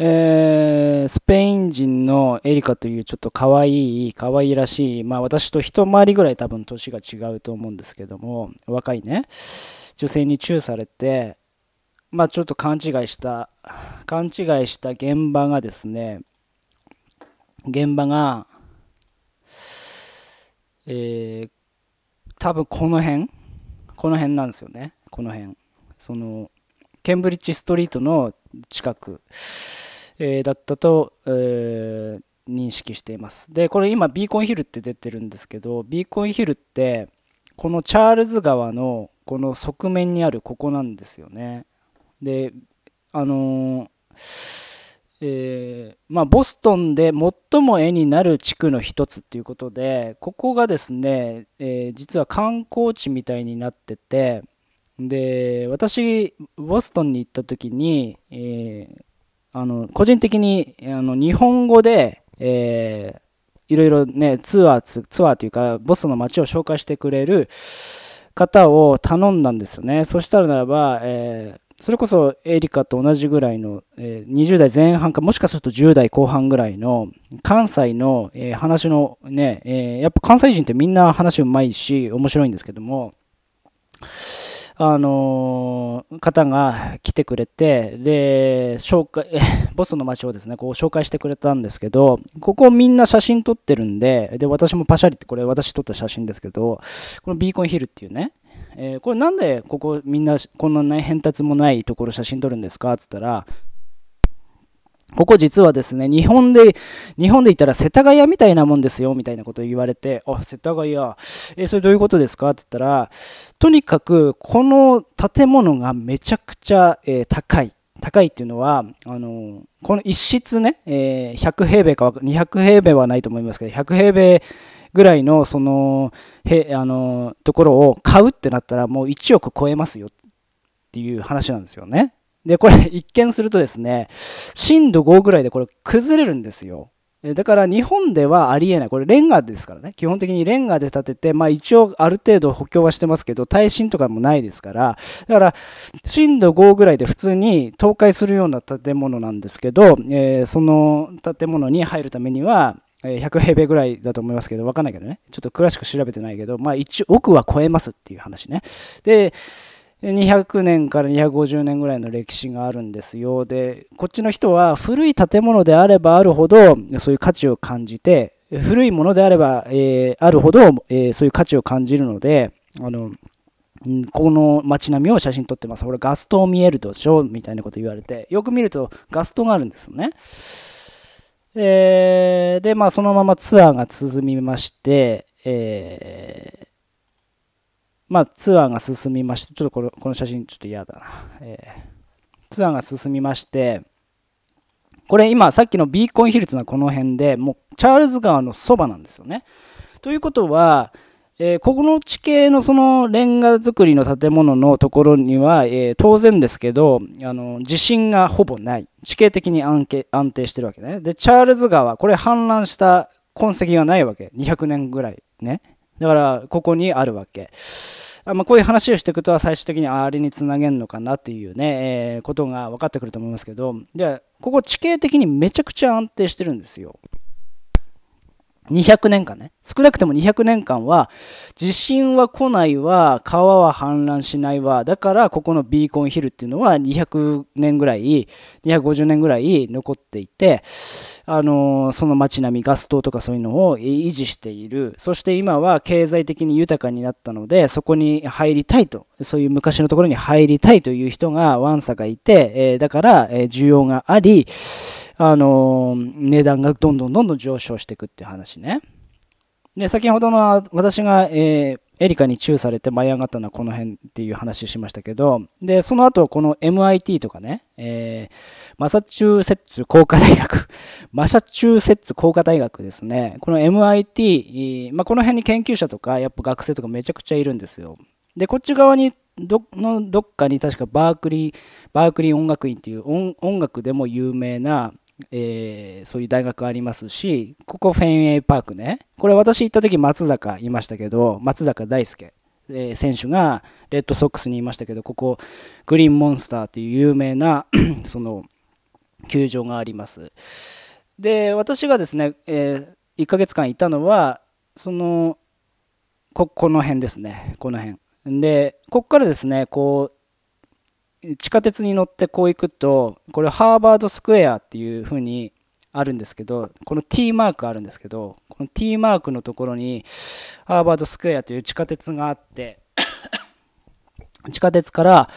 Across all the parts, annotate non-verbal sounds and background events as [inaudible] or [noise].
えー、スペイン人のエリカというちょっと可愛い可愛らしい、まあ、私と一回りぐらい多分年が違うと思うんですけども若いね女性にチューされて、まあ、ちょっと勘違いした勘違いした現場がですね現場が、えー、多分この辺この辺なんですよねこの辺そのケンブリッジストリートの近くえー、だったと、えー、認識しています。で、これ今ビーコンヒルって出てるんですけど、ビーコンヒルってこのチャールズ川のこの側面にあるここなんですよね。で、あのえー、まあ、ボストンで最も絵になる地区の一つということでここがですね、えー、実は観光地みたいになっててで私ボストンに行った時に、えー、あの個人的にあの日本語で、えー、いろいろねツアーツツアーというかボストンの街を紹介してくれる方を頼んだんですよねそしたらならば、えー、それこそエリカと同じぐらいの、えー、20代前半かもしかすると10代後半ぐらいの関西の、えー、話のね、えやっぱ関西人ってみんな話うまいし面白いんですけどもあの方が来てくれて、で、紹介、[laughs] ボスの街をですね、こう紹介してくれたんですけど、ここみんな写真撮ってるんで、で、私もパシャリって、これ私撮った写真ですけど、このビーコンヒルっていうね、えー、これなんでここみんなこんなね、変達もないところ写真撮るんですかっつったら、ここ実はですね、日本で、日本で言ったら世田谷みたいなもんですよ、みたいなことを言われて、あ、世田谷、えそれどういうことですかって言ったら、とにかく、この建物がめちゃくちゃ、えー、高い。高いっていうのは、あのこの一室ね、えー、100平米か200平米はないと思いますけど、100平米ぐらいの、その、へあのところを買うってなったら、もう1億超えますよっていう話なんですよね。で、これ [laughs] 一見するとですね、震度5ぐらいでこれ崩れるんですよ。だから日本ではありえない。これレンガですからね。基本的にレンガで建てて、まあ一応ある程度補強はしてますけど、耐震とかもないですから、だから震度5ぐらいで普通に倒壊するような建物なんですけど、えー、その建物に入るためには、100平米ぐらいだと思いますけど、わかんないけどね。ちょっと詳しく調べてないけど、まあ応奥は超えますっていう話ね。で、200年から250年ぐらいの歴史があるんですよでこっちの人は古い建物であればあるほどそういう価値を感じて古いものであれば、えー、あるほど、えー、そういう価値を感じるのであのこの街並みを写真撮ってます。これガストを見えるでしょみたいなこと言われて、よく見るとガストがあるんですよね。えー、で、まあ、そのままツアーが進みまして、えまあ、ツアーが進みまして、ちょっとこのこの写真ちょっと嫌だな、えー、ツアーが進みまして、これ今さっきのビーコンヒルズがこの辺でもうチャールズ川のそばなんですよね。ということは、えー、ここの地形のそのレンガ造りの建物のところには、えー、当然ですけどあの地震がほぼない地形的に安安定してるわけね。でチャールズ川これ氾濫した痕跡がないわけ200年ぐらいねだから、ここにあるわけ。まあ、こういう話をしていくと最終的にあれにつなげるのかなっていうね、えー、ことが分かってくると思いますけどでここ地形的にめちゃくちゃ安定してるんですよ。200年間ね少なくとも200年間は地震は来ないわ川は氾濫しないわだからここのビーコンヒルっていうのは200年ぐらい250年ぐらい残っていてあのその街並みガス灯とかそういうのを維持しているそして今は経済的に豊かになったのでそこに入りたいとそういう昔のところに入りたいという人がわんさかいて、えー、だから、え需要がありあの値段がどんどんどんどん上昇していくっていう話ね。で先ほどの私が、えーエリカにチューされて舞い上がったのはこの辺っていう話しましたけど、で、その後、この MIT とかね、えー、マサチューセッツ工科大学、[laughs] マサチューセッツ工科大学ですね、この MIT、まあ、この辺に研究者とか、やっぱ学生とかめちゃくちゃいるんですよ。で、こっち側にどのどっかに確かバークリー、バークリー音楽院っていう音楽でも有名な、えー、そういう大学ありますし、ここフェンウェイパークね、これ私行った時松坂いましたけど、松坂大輔、えー、選手がレッドソックスにいましたけど、ここグリーンモンスターっていう有名な [clears throat] その球場があります。で、私がですね、えー、1ヶ月間いたのは、そのここの辺ですね、この辺。で、ここからですね、こう地下鉄に乗ってこう行くとこれハーバードスクエアっていう風にあるんですけどこの T マークあるんですけどこの T マークのところにハーバードスクエアという地下鉄があって [laughs] 地下鉄から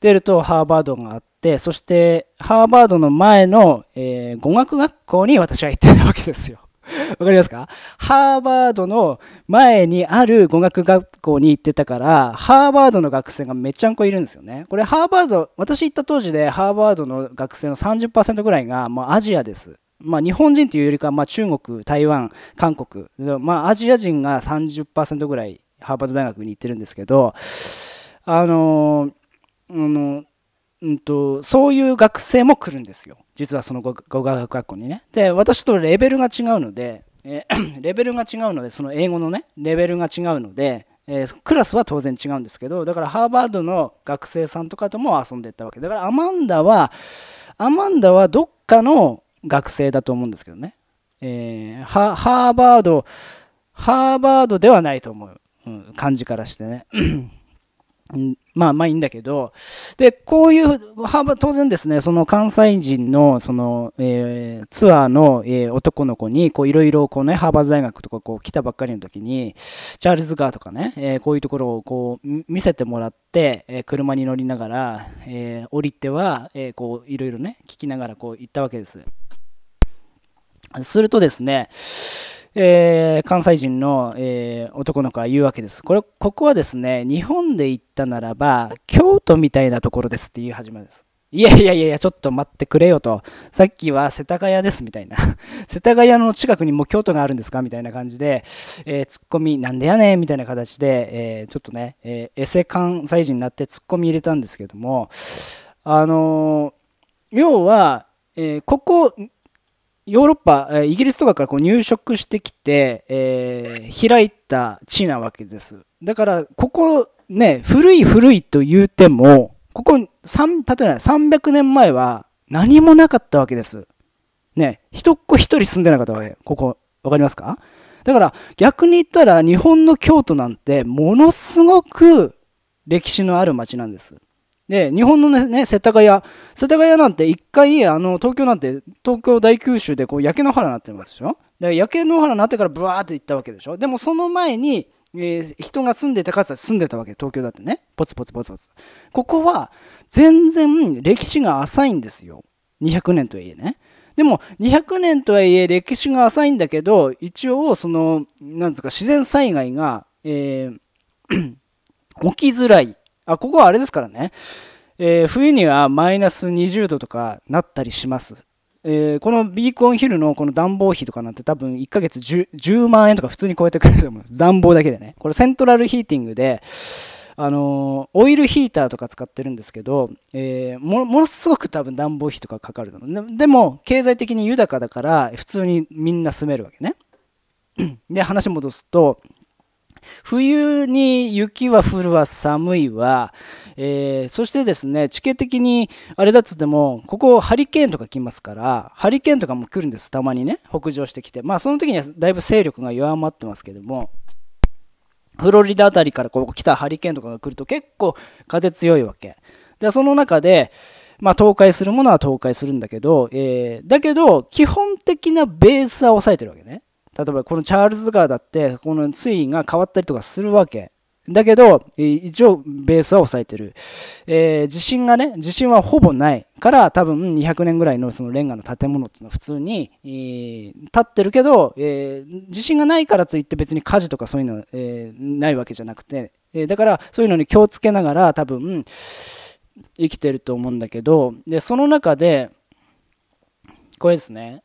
出るとハーバードがあってそしてハーバードの前の、えー、語学学校に私は行ってたわけですよ [laughs] わかりますかハーバードの前にある語学学校に行ってたから、ハーバードの学生がめっちゃんこいるんですよね。これハーバード、私行った当時でハーバードの学生の30%ぐらいが、まあ、アジアです。まあ、日本人というよりかは、まあ、中国、台湾、韓国、まあ、アジア人が30%ぐらいハーバード大学に行ってるんですけど、あのあの、うんと、そういう学生も来るんですよ。実はその語学学校にね。で、私とレベルが違うので、えー、[clears throat] レベルが違うので、その英語のね、レベルが違うので、えー、クラスは当然違うんですけど、だからハーバードの学生さんとかとも遊んでったわけ。だからアマンダは、アマンダはどっかの学生だと思うんですけどね。えー、ハーバード、ハーバードではないと思う、うん、感じからしてね。[clears throat] まあまあいいんだけど、で、こういう当然ですね、その関西人の、その、えー、ツアーの、えー、男の子に、こういろいろ、こうね、ハーバード大学とか、こう来たばっかりの時に、チャールズ・ガーとかね、えー、こういうところを、こう、見せてもらって、え車に乗りながら、え降りては、えこう、いろいろね、聞きながら、こう、行ったわけです。するとですね、えー、関西人の、えー、男の子は言うわけです。これ、ここはですね、日本で行ったならば、京都みたいなところですっていう始まりです。いやいやいやいや、ちょっと待ってくれよと。さっきは世田谷ですみたいな。[laughs] 世田谷の近くにもう京都があるんですかみたいな感じで、えー、ツッコミなんでやねんみたいな形で、えー、ちょっとね、えー、エセ関西人になってツッコミ入れたんですけども、あのー、要は、えー、ここヨーロッパ、イギリスとかからこう入植してきて、えー、開いた地なわけです。だから、ここね、古い古いと言うても、ここ、例えば300年前は何もなかったわけです。ね、一っ子一人住んでなかったわけ。ここ、わかりますかだから、逆に言ったら日本の京都なんてものすごく歴史のある町なんです。で、日本のね、ね世田谷、世田谷なんて一回、あの、東京なんて、東京大空襲でこう、焼け野原になってますでしょで焼け野原になってからブワーって行ったわけでしょでもその前に、えー、人が住んでたかつて住んでたわけ東京だってねポツポツポツポツここは全然歴史が浅いんですよ200年とはいえねでも200年とはいえ歴史が浅いんだけど一応そのなんですか自然災害が、えー [clears throat] 起きづらいあ、ここはあれですからね。えー、冬にはマイナス20度とかなったりします。えー、このビーコンヒルのこの暖房費とかなんて多分1ヶ月 10, 10万円とか普通に超えてくると思います。[laughs] 暖房だけでね。これセントラルヒーティングで、あのー、オイルヒーターとか使ってるんですけど、えー、ものすごく多分暖房費とかかかるのででも経済的に豊かだから普通にみんな住めるわけね [coughs] で話戻すと冬に雪は降るは寒いわ、えー、そしてですね地形的にあれだっつってもここハリケーンとか来ますからハリケーンとかも来るんですたまにね北上してきてまあその時にはだいぶ勢力が弱まってますけどもフロリダ辺りからこう来たハリケーンとかが来ると結構風強いわけでその中でまあ、倒壊するものは倒壊するんだけど、えー、だけど基本的なベースは抑えてるわけね。例えばこのチャールズ川だってこの水位が変わったりとかするわけだけど一応ベースは抑えてる、えー、地震がね地震はほぼないから多分200年ぐらいのそのレンガの建物っていうのは普通に、えー、立ってるけど、えー、地震がないからといって別に火事とかそういうの、えー、ないわけじゃなくて、えー、だからそういうのに気をつけながら多分生きてると思うんだけどでその中でこれですね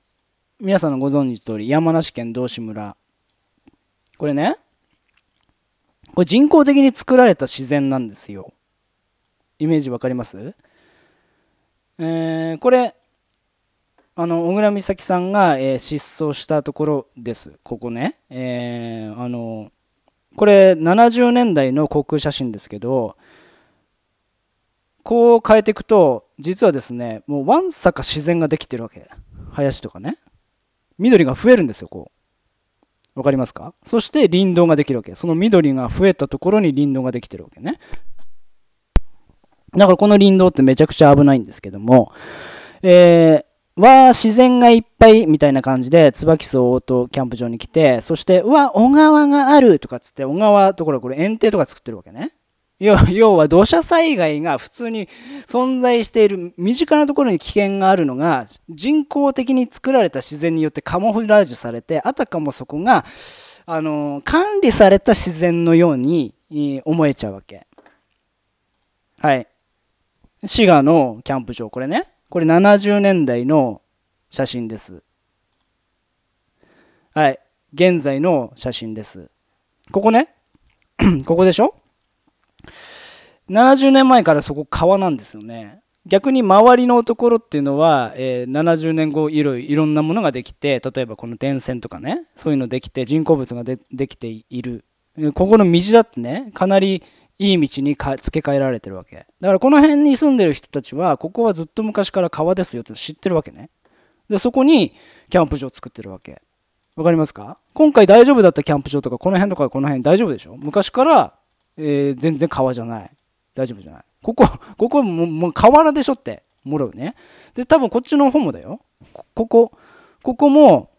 皆さんのご存知の通り、山梨県道志村。これね、これ人工的に作られた自然なんですよ。イメージわかりますえー、これ、あの小倉美咲さんが、えー、失踪したところです、ここね。えー、あのこれ、70年代の航空写真ですけど、こう変えていくと、実はですね、もうわんさか自然ができてるわけ。林とかね。緑が増えるんですよ、こう。分かりますかそして林道ができるわけ。その緑が増えたところに林道ができてるわけね。だからこの林道ってめちゃくちゃ危ないんですけども、えー、わあ、自然がいっぱいみたいな感じで、椿荘とキャンプ場に来て、そして、うわ、小川があるとかっつって、小川ところこれ園庭とか作ってるわけね。[laughs] 要は土砂災害が普通に存在している身近なところに危険があるのが人工的に作られた自然によってカモフラージュされてあたかもそこがあの管理された自然のように思えちゃうわけはい滋賀のキャンプ場これねこれ70年代の写真ですはい現在の写真ですここね [clears throat] ここでしょ70年前からそこ川なんですよね逆に周りのところっていうのは、えー、70年後いろいろんなものができて例えばこの電線とかねそういうのできて人工物がでできているここの道だってねかなりいい道にか付け替えられてるわけだからこの辺に住んでる人たちはここはずっと昔から川ですよって知ってるわけねでそこにキャンプ場を作ってるわけわかりますか今回大丈夫だったキャンプ場とかこの辺とかこの辺大丈夫でしょ昔から、えー、全然川じゃない大丈夫じゃない。ここ、ここももう河原でしょって、もろうね。で、多分こっちの方もだよ。ここ、ここも、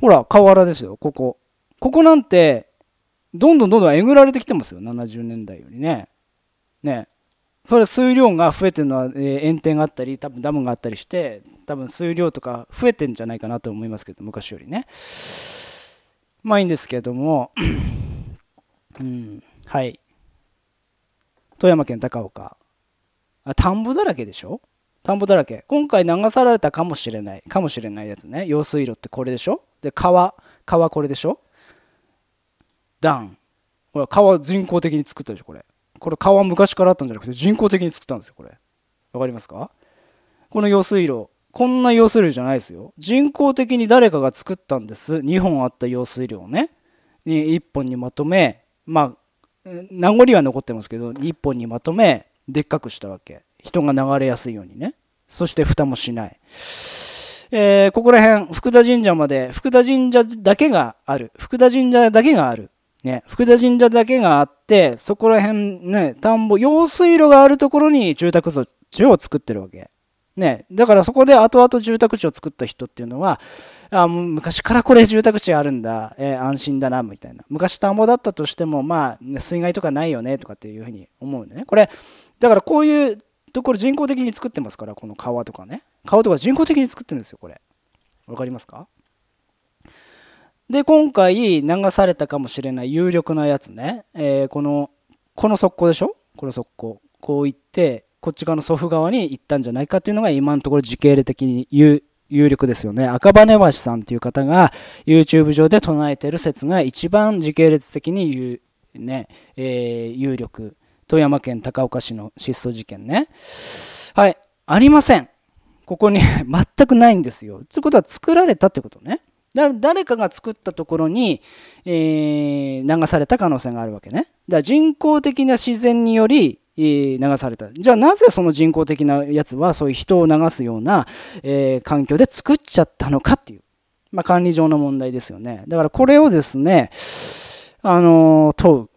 ほら、河原ですよ、ここ。ここなんて、どんどんどんどんえぐられてきてますよ、70年代よりね。ね。それ水量が増えてるのは、えー、炎天があったり多分ダムがあったりして多分水量とか増えてんじゃないかなと思いますけど昔よりねまあいいんですけども [coughs] うんはい富山県高岡あ田んぼだらけでしょ田んぼだらけ今回流されたかもしれないかもしれないやつね用水路ってこれでしょで川川これでしょダンほら川人工的に作ったでしょこれこれ川昔からあったんじゃなくて人工的に作ったんですよこれわかりますかこの用水路こんな用水路じゃないですよ人工的に誰かが作ったんです2本あった用水路をねに1本にまとめまあ名残は残ってますけど一本にまとめでっかくしたわけ人が流れやすいようにねそして蓋もしない、えー、ここら辺福田神社まで福田神社だけがある福田神社だけがあるね、福田神社だけがあってそこら辺ね田んぼ用水路があるところに住宅措置を作ってるわけね、だからそこで後々住宅地を作った人っていうのはあ昔からこれ住宅地あるんだ、えー、安心だなみたいな昔田んぼだったとしてもまあ水害とかないよねとかっていうふうに思うんでねこれだからこういうところ人工的に作ってますからこの川とかね川とか人工的に作ってるんですよこれ分かりますかで今回流されたかもしれない有力なやつね、えー、このこの側溝でしょこの側溝こういってこっち側の祖父側に行ったんじゃないかというのが今のところ時系列的に有力ですよね赤羽橋さんという方が YouTube 上で唱えている説が一番時系列的に有,、ねえー、有力富山県高岡市の失踪事件ねはいありませんここに [laughs] 全くないんですよということは作られたってことね誰かが作ったところに、えー、流された可能性があるわけね。だから人工的な自然により流されたじゃあなぜその人工的なやつはそういう人を流すような、えー、環境で作っちゃったのかっていう、まあ、管理上の問題ですよねだからこれをですねあの問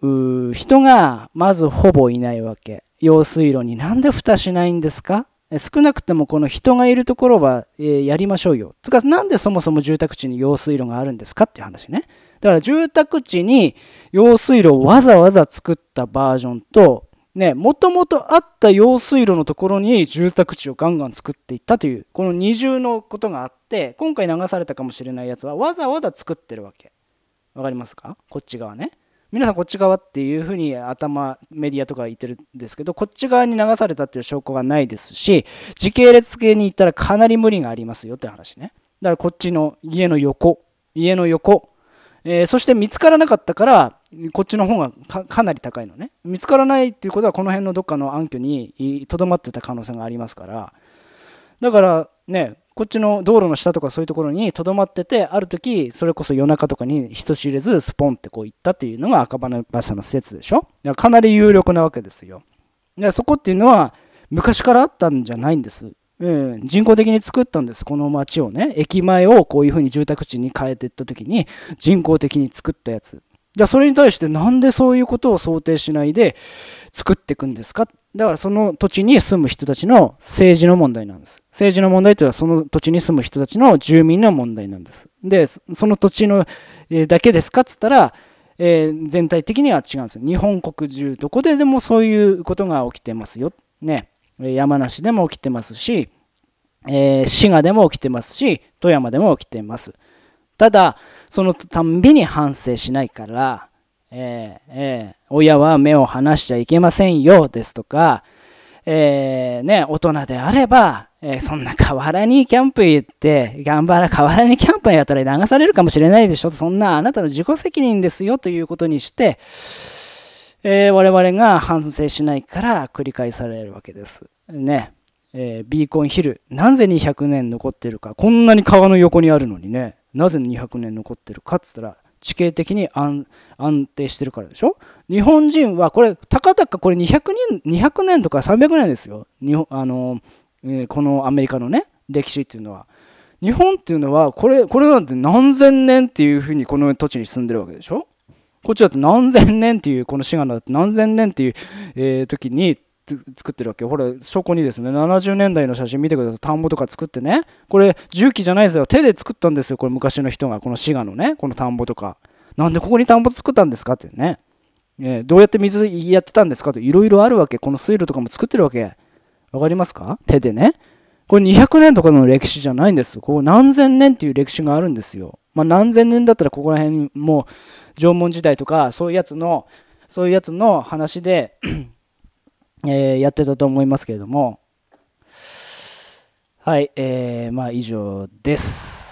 う人がまずほぼいないわけ用水路になんで蓋しないんですか少なくてもこの人がいるところは、えー、やりましょうよ。つか、なんでそもそも住宅地に用水路があるんですかっていう話ね。だから住宅地に用水路をわざわざ作ったバージョンと、ね、もともとあった用水路のところに住宅地をガンガン作っていったというこの二重のことがあって今回流されたかもしれないやつはわざわざ作ってるわけわかりますかこっち側ね皆さんこっち側っていうふうに頭メディアとか言ってるんですけどこっち側に流されたっていう証拠がないですし時系列系に行ったらかなり無理がありますよって話ねだからこっちの家の横家の横、えー、そして見つからなかったからこっちの方がかなり高いのね見つからないっていうことはこの辺のどっかの暗渠にとどまってた可能性がありますからだからねこっちの道路の下とかそういうところにとどまっててある時それこそ夜中とかに人知れずスポンってこう行ったっていうのが赤羽馬車の施設でしょかなり有力なわけですよでそこっていうのは昔からあったんじゃないんですうん、人工的に作ったんですこの町をね駅前をこういうふうに住宅地に変えていった時に人工的に作ったやつじゃあそれに対してなんでそういうことを想定しないで作っていくんですかだからその土地に住む人たちの政治の問題なんです。政治の問題というのはその土地に住む人たちの住民の問題なんです。で、その土地の、えだけですかっつったら、えー、全体的には違うんですよ。日本国中どこででもそういうことが起きてますよ。ね、山梨でも起きてますし、えー、滋賀でも起きてますし、富山でも起きてます。ただ、そのたんびに反省しないから、えー、えー、親は目を離しちゃいけませんよですとか、えー、ね、大人であれば、えそんな河原にキャンプ行って、頑張ら、河原にキャンプやったら流されるかもしれないでしょ、そんなあなたの自己責任ですよということにして、え我々が反省しないから繰り返されるわけです。ね。えビーコンヒル、なぜ200年残ってるか、こんなに川の横にあるのにね。なぜ200年残ってるかっつったら地形的に安定してるからでしょ日本人はこれたかたかこれ200年 ,200 年とか300年ですよ日本あの、えー、このアメリカのね歴史っていうのは。日本っていうのはこれこれなんて何千年っていうふうにこの土地に住んでるわけでしょこっちだって何千年っていうこの滋賀だって何千年っていう、えー、時に作ってるわけよほらそこにですね70年代の写真見てください田んぼとか作ってねこれ重機じゃないですよ手で作ったんですよこれ昔の人がこの滋賀のねこの田んぼとかなんでここに田んぼ作ったんですかってね、えー、どうやって水やってたんですかっていろいろあるわけこの水路とかも作ってるわけわかりますか手でねこれ200年とかの歴史じゃないんですこ何千年っていう歴史があるんですよまあ何千年だったらここら辺もう縄文時代とかそういうやつのそういうやつの話でえー、やってたと思いますけれども、はい、えー、まあ以上です。